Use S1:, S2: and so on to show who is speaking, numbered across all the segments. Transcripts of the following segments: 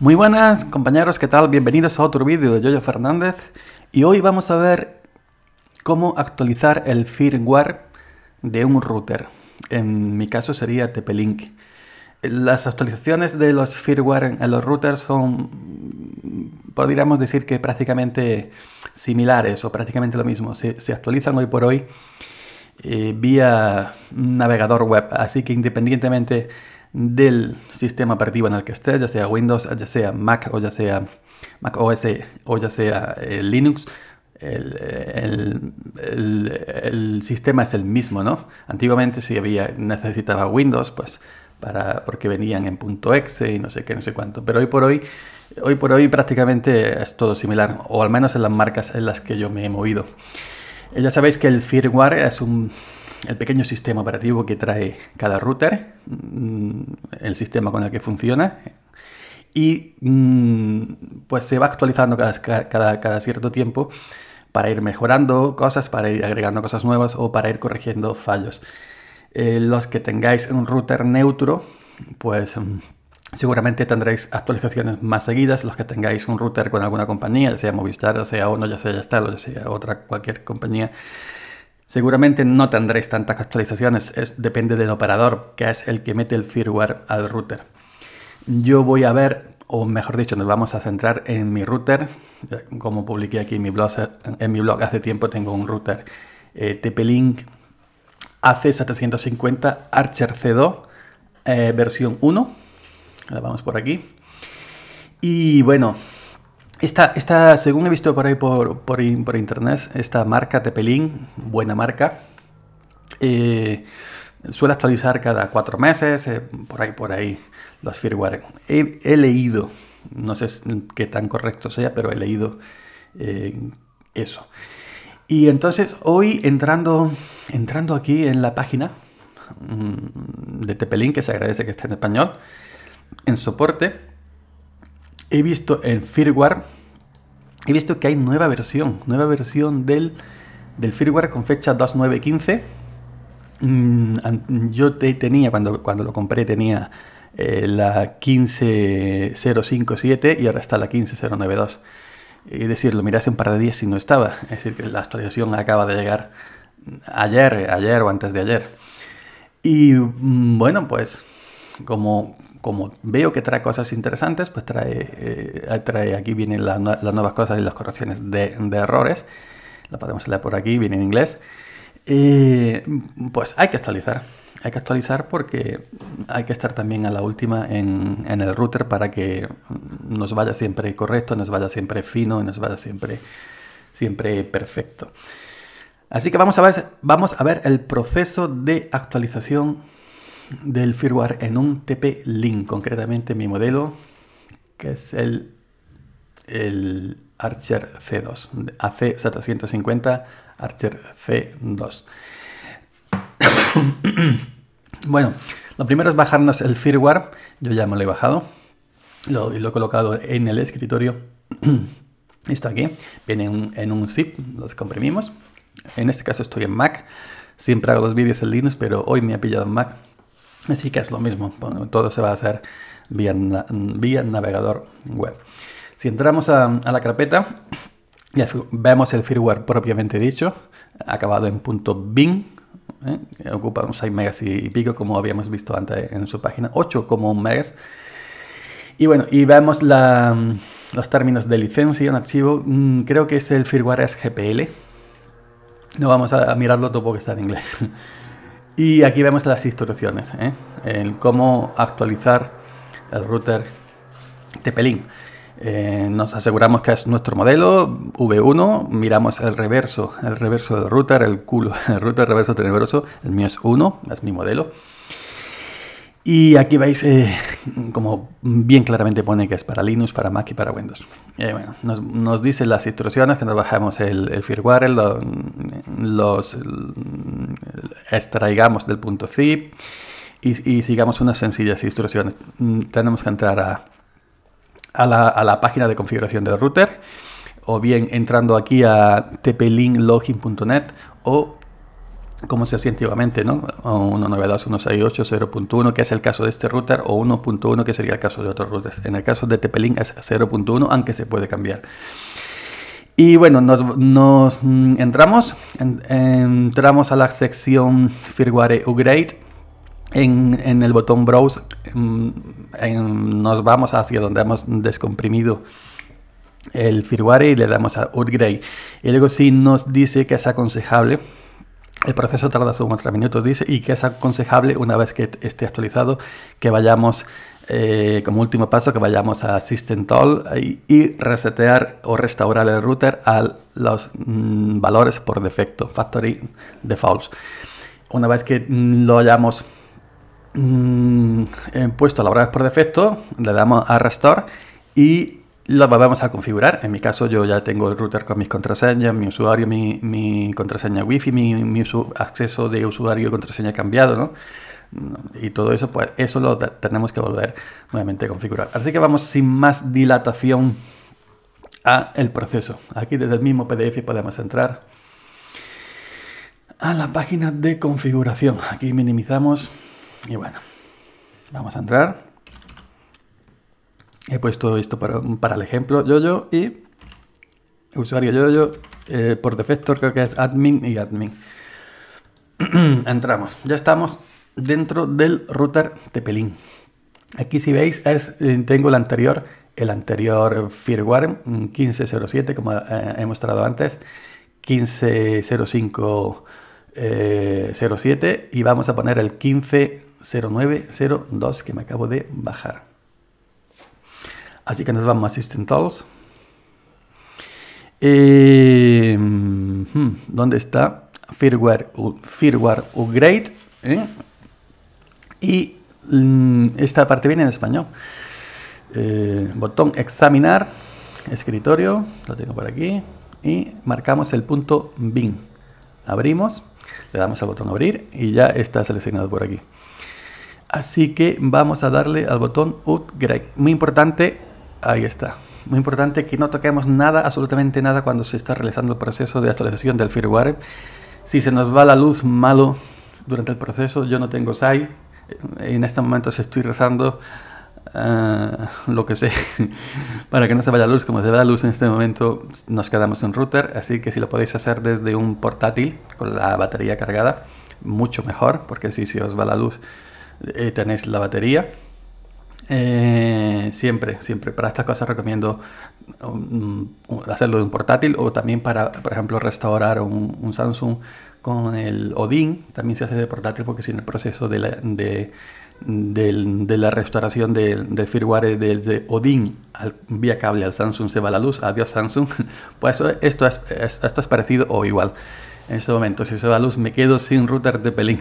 S1: Muy buenas compañeros, ¿qué tal? Bienvenidos a otro vídeo de Yoyo Fernández y hoy vamos a ver cómo actualizar el firmware de un router. En mi caso sería TP-Link. Las actualizaciones de los firmware en los routers son, podríamos decir que prácticamente similares o prácticamente lo mismo. Se, actualizan hoy por hoy eh, vía navegador web, así que independientemente del sistema operativo en el que estés, ya sea Windows, ya sea Mac o ya sea Mac OS o ya sea eh, Linux, el, el, sistema es el mismo, ¿no? Antiguamente si había, necesitaba Windows, pues para, porque venían en punto .exe y no sé qué, no sé cuánto. Pero hoy por hoy, hoy por hoy prácticamente es todo similar, o al menos en las marcas en las que yo me he movido. Eh, ya sabéis que el firmware es un el pequeño sistema operativo que trae cada router, mm, el sistema con el que funciona, y mm, pues se va actualizando cada, cierto tiempo para ir mejorando cosas, para ir agregando cosas nuevas o para ir corrigiendo fallos. Eh, los que tengáis un router neutro, pues mm, seguramente tendréis actualizaciones más seguidas. Los que tengáis un router con alguna compañía, ya sea Movistar, ya sea uno, ya sea está, ya sea otra cualquier compañía, Seguramente no tendréis tantas actualizaciones, es, depende del operador, que es el que mete el firmware al router. Yo voy a ver, o mejor dicho, nos vamos a centrar en mi router. Como publiqué aquí en mi blog, hace tiempo, tengo un router eh, TP-Link AC750 Archer C2 eh, versión 1. La vamos por aquí. Y bueno, esta, esta, según he visto por ahí por, internet, esta marca Tepelín, buena marca, eh, suele actualizar cada cuatro meses, eh, por ahí, por ahí, los firmware. He, leído, no sé qué tan correcto sea, pero he leído eh, eso. Y entonces hoy entrando, entrando aquí en la página mm, de Tepelín, que se agradece que esté en español, en soporte, he visto el firmware, he visto que hay nueva versión, nueva versión del, del firmware con fecha 2915. Mm, yo te, tenía, cuando, cuando lo compré, tenía eh, la 15057 y ahora está la 15092. Es decir, lo miras en un par de días y no estaba. Es decir, que la actualización acaba de llegar ayer, ayer o antes de ayer. Y mm, bueno, pues como como veo que trae cosas interesantes, pues trae, eh, eh, aquí vienen las nuevas cosas y las correcciones de, errores. La podemos leer por aquí, viene en inglés. Eh, pues hay que actualizar. Hay que actualizar porque hay que estar también a la última en, el router para que nos vaya siempre correcto, nos vaya siempre fino y nos vaya siempre, siempre perfecto. Así que vamos a, ver, vamos a ver el proceso de actualización del firmware en un TP-Link, concretamente mi modelo, que es el, Archer C2, AC750 Archer C2. bueno, lo primero es bajarnos el firmware, yo ya me lo he bajado, lo, lo he colocado en el escritorio, está aquí, viene en, un zip, los comprimimos, en este caso estoy en Mac, siempre hago los vídeos en Linux, pero hoy me ha pillado en Mac, Así que es lo mismo, todo se va a hacer vía, navegador web. Si entramos a, la carpeta, y vemos el firmware propiamente dicho, acabado en punto .bin, ¿eh? ocupa unos 6 megas y pico, como habíamos visto antes en su página, 8,1 megas. Y bueno, y vemos los términos de licencia, un archivo, mm, creo que es el firmware es GPL. No vamos a, mirarlo todo porque está en inglés. Y aquí vemos las instrucciones, ¿eh? cómo actualizar el router TP-Link. Eh, nos aseguramos que es nuestro modelo V1, miramos el reverso, el reverso del router, el culo, el router reverso tenebroso, el mío es 1, es mi modelo. Y aquí veis, eh, como bien claramente pone que es para Linux, para Mac y para Windows. Eh, nos, dicen las instrucciones que nos bajamos el, firmware, los, extraigamos del punto zip y, sigamos unas sencillas instrucciones. Mm, tenemos que entrar a, la, página de configuración del router o bien entrando aquí a tplinklogin.net o como se hacía antiguamente, ¿no? 192.168.0.1, que es el caso de este router, o 1.1, que sería el caso de otros routers. En el caso de tp es 0.1, aunque se puede cambiar. Y bueno, nos, mm, entramos, entramos a la sección firmware upgrade. En, en, el botón Browse mm, nos vamos hacia donde hemos descomprimido el firmware y le damos a Upgrade. Y luego si sí nos dice que es aconsejable, el proceso tarda unos 3 minutos, dice, y que es aconsejable una vez que esté actualizado que vayamos eh, como último paso que vayamos a System y, resetear o restaurar el router a los mm, valores por defecto, factory defaults. Una vez que mm, lo hayamos mm, eh, puesto a la hora por defecto, le damos a restore y lo vamos a configurar. En mi caso yo ya tengo el router con mis contraseñas, mi usuario, mi, contraseña wifi, mi, mi acceso de usuario y contraseña cambiado, ¿no? y todo eso, pues eso lo tenemos que volver nuevamente a configurar. Así que vamos sin más dilatación a el proceso. Aquí desde el mismo PDF podemos entrar a la página de configuración. Aquí minimizamos y bueno, vamos a entrar. He puesto esto para, el ejemplo yo yo y usuario yo yo eh, por defecto creo que es admin y admin. Entramos, ya estamos dentro del router Tepelin. Aquí si veis, eh, tengo el anterior, el anterior firmware 1507, mm, como eh, he mostrado antes, 150507 eh, y vamos a poner el 150902 que me acabo de bajar. Así que nos vamos a System Tools. Em, hmm, ¿Dónde está? Firmware, firmware Upgrade. Y mm, esta parte viene en español. Eh, botón examinar, escritorio, lo tengo por aquí, y marcamos el punto BIN. Abrimos, le damos al botón abrir y ya está seleccionado por aquí. Así que vamos a darle al botón upgrade. Muy importante, ahí está. Muy importante que no toquemos nada, absolutamente nada, cuando se está realizando el proceso de actualización del firmware. Si se nos va la luz malo durante el proceso, yo no tengo SAI, en este momento os estoy rezando eh, lo que sé para que no se vaya luz. Como se va la luz en este momento, nos quedamos en router. Así que si lo podéis hacer desde un portátil con la batería cargada, mucho mejor, porque si si os va la luz, eh, tenéis la batería eh, siempre, siempre. Para estas cosas recomiendo um, hacerlo de un portátil o también para, por ejemplo, restaurar un, Samsung con el Odin. También se hace de portátil porque si en el proceso de la, restauración del firmware desde Odin vía cable al Samsung se va la luz. Adiós Samsung. Pues esto es, esto es parecido o igual en este momento. Si se va la luz, me quedo sin router de pelín.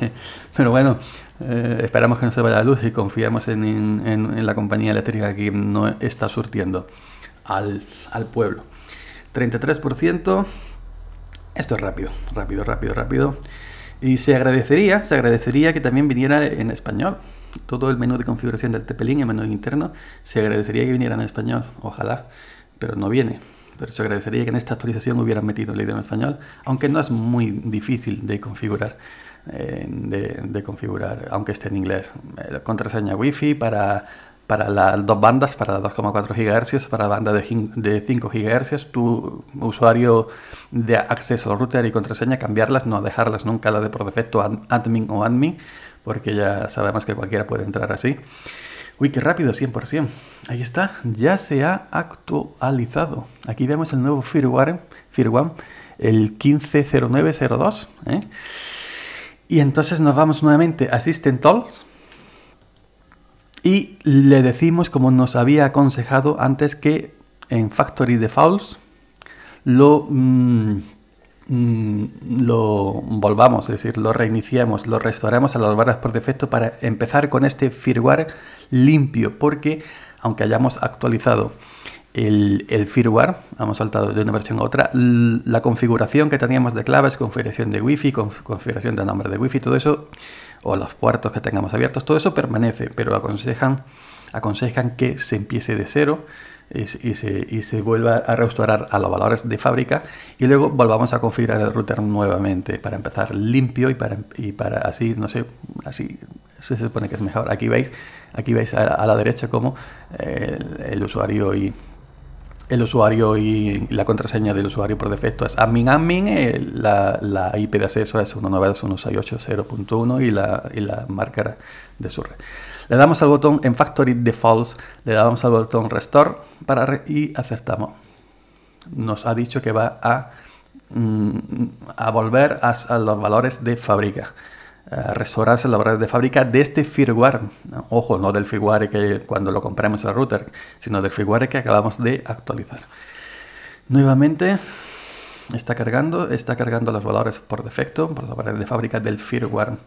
S1: Pero bueno, eh, esperamos que no se vaya la luz y confiamos en, la compañía eléctrica que no está surtiendo al, al pueblo. 33%. Esto es rápido, rápido, rápido, rápido. Y se agradecería, se agradecería que también viniera en español. Todo el menú de configuración del Tepelín, el menú interno, se agradecería que viniera en español, ojalá, pero no viene. Pero se agradecería que en esta actualización hubieran metido el idioma español, aunque no es muy difícil de configurar. Eh, de, configurar, aunque esté en inglés. Eh, la contraseña Wi-Fi para, para las dos bandas, para 2,4 GHz, para la banda de, 5 GHz. Tu usuario de acceso, al router y contraseña, cambiarlas, no dejarlas nunca la de por defecto admin o admin, porque ya sabemos que cualquiera puede entrar así. Uy, qué rápido, 100%. Ahí está, ya se ha actualizado. Aquí vemos el nuevo firmware, firmware el 150902. Y entonces nos vamos nuevamente a System Tools y le decimos, como nos había aconsejado antes, que en Factory Defaults lo, mm, mm, lo volvamos, es decir, lo reiniciamos, lo restauramos a las barras por defecto para empezar con este firmware limpio, porque aunque hayamos actualizado el, firmware, hemos saltado de una versión a otra, la configuración que teníamos de claves, configuración de wifi, configuración de nombre de wifi, todo eso, o los puertos que tengamos abiertos, todo eso permanece, pero aconsejan, aconsejan que se empiece de cero y, se, vuelva a restaurar a los valores de fábrica y luego volvamos a configurar el router nuevamente para empezar limpio y para, para así, no sé, así se supone que es mejor. Aquí veis, aquí veis a, la derecha como eh, el usuario y el usuario y la contraseña del usuario por defecto es admin admin, eh, la, IP de acceso es 192.168.0.1 y la, y la marca de su red. Le damos al botón en Factory Defaults, le damos al botón Restore para y aceptamos. Nos ha dicho que va a, mm, a volver a los valores de fábrica. Eh, restaurarse la valores de fábrica de este firmware. Ojo, no del firmware que cuando lo compramos el router, sino del firmware que acabamos de actualizar. Nuevamente está cargando, está cargando los valores por defecto, por la barra de fábrica del firmware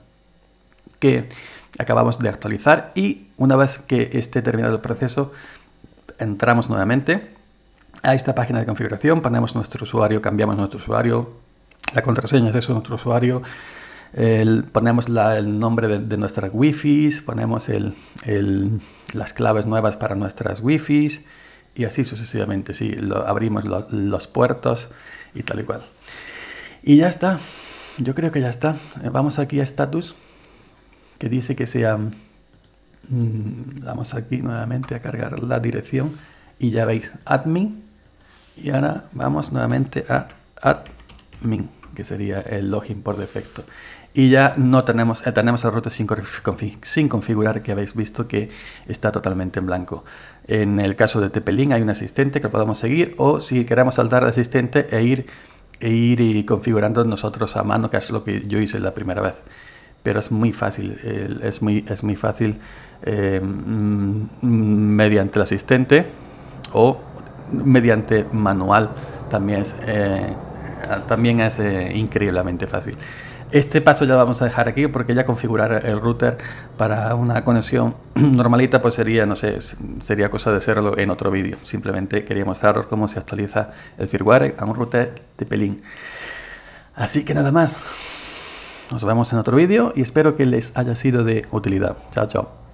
S1: que acabamos de actualizar y una vez que esté terminado el proceso entramos nuevamente a esta página de configuración, ponemos nuestro usuario, cambiamos nuestro usuario, la contraseña es eso, nuestro usuario, ponemos el nombre de, nuestras wifi, ponemos las claves nuevas para nuestras wifi y así sucesivamente. Sí, abrimos los puertos y tal y cual. Y ya está. Yo creo que ya está. Eh, vamos aquí a status que dice que sea... Mm, vamos aquí nuevamente a cargar la dirección y ya veis admin. Y ahora vamos nuevamente a admin, que sería el login por defecto y ya no tenemos, eh, tenemos el router sin, configurar que habéis visto que está totalmente en blanco. En el caso de Tepelín hay un asistente que podemos seguir o si queremos saltar el asistente e ir, e ir configurando nosotros a mano, que es lo que yo hice la primera vez. Pero es muy fácil, es muy, es muy fácil eh, mm, mediante el asistente o mediante manual también es, eh, también es increíblemente fácil. Este paso ya lo vamos a dejar aquí porque ya configurar el router para una conexión normalita pues sería, no sé, sería cosa de hacerlo en otro vídeo. Simplemente quería mostraros cómo se actualiza el firmware a un router de pelín. Así que nada más. Nos vemos en otro vídeo y espero que les haya sido de utilidad. Chao, chao.